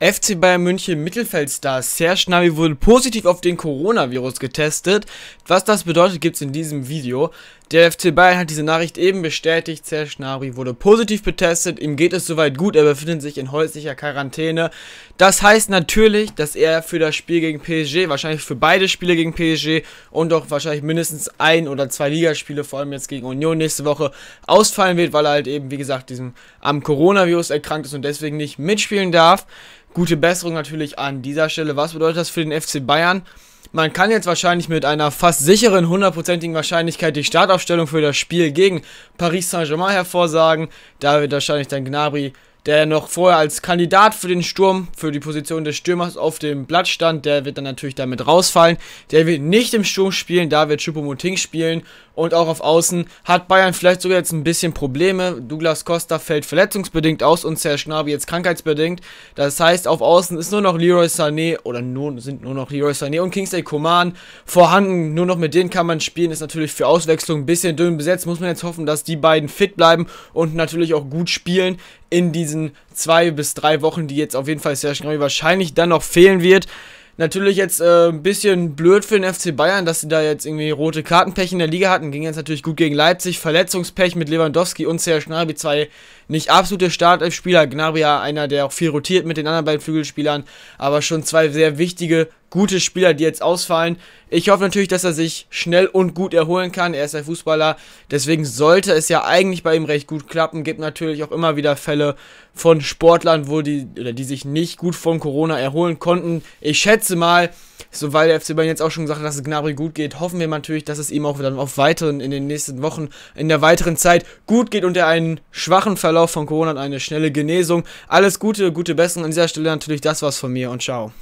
FC Bayern München Mittelfeldstar Serge Gnabry wurde positiv auf den Coronavirus getestet. Was das bedeutet, gibt es in diesem Video. Der FC Bayern hat diese Nachricht eben bestätigt. Serge Schnabri wurde positiv getestet. Ihm geht es soweit gut. Er befindet sich in häuslicher Quarantäne. Das heißt natürlich, dass er für das Spiel gegen PSG, wahrscheinlich für beide Spiele gegen PSG und auch wahrscheinlich mindestens ein oder zwei Ligaspiele, vor allem jetzt gegen Union nächste Woche, ausfallen wird, weil er halt eben, wie gesagt, diesem, am Coronavirus erkrankt ist und deswegen nicht mitspielen darf. Gute Besserung natürlich an dieser Stelle. Was bedeutet das für den FC Bayern? Man kann jetzt wahrscheinlich mit einer fast sicheren hundertprozentigen Wahrscheinlichkeit die Startaufstellung für das Spiel gegen Paris Saint-Germain hervorsagen. Da wird wahrscheinlich dann Gnabry der noch vorher als Kandidat für den Sturm, für die Position des Stürmers auf dem Blatt stand, der wird dann natürlich damit rausfallen. Der wird nicht im Sturm spielen, da wird Chupomoting spielen und auch auf Außen hat Bayern vielleicht sogar jetzt ein bisschen Probleme. Douglas Costa fällt verletzungsbedingt aus und Serge Schnabi jetzt krankheitsbedingt. Das heißt, auf Außen ist nur noch Leroy Sané oder nur, sind nur noch Leroy Sané und Kingsley Coman vorhanden. Nur noch mit denen kann man spielen, ist natürlich für Auswechslung ein bisschen dünn besetzt. Muss man jetzt hoffen, dass die beiden fit bleiben und natürlich auch gut spielen in diese diesen zwei bis drei Wochen, die jetzt auf jeden Fall Serge Gnabry wahrscheinlich dann noch fehlen wird. Natürlich jetzt äh, ein bisschen blöd für den FC Bayern, dass sie da jetzt irgendwie rote Kartenpech in der Liga hatten. Ging jetzt natürlich gut gegen Leipzig. Verletzungspech mit Lewandowski und Serge Gnabry, zwei nicht absolute Startelfspieler. spieler Gnabry ja einer, der auch viel rotiert mit den anderen beiden Flügelspielern, aber schon zwei sehr wichtige gute Spieler, die jetzt ausfallen. Ich hoffe natürlich, dass er sich schnell und gut erholen kann. Er ist ein Fußballer, deswegen sollte es ja eigentlich bei ihm recht gut klappen. Gibt natürlich auch immer wieder Fälle von Sportlern, wo die oder die sich nicht gut von Corona erholen konnten. Ich schätze mal, soweit der FC Bayern jetzt auch schon gesagt hat, dass es Gnabry gut geht, hoffen wir natürlich, dass es ihm auch dann auf weiteren in den nächsten Wochen in der weiteren Zeit gut geht und er einen schwachen Verlauf von Corona und eine schnelle Genesung. Alles Gute, gute Besten an dieser Stelle natürlich das war's von mir und ciao.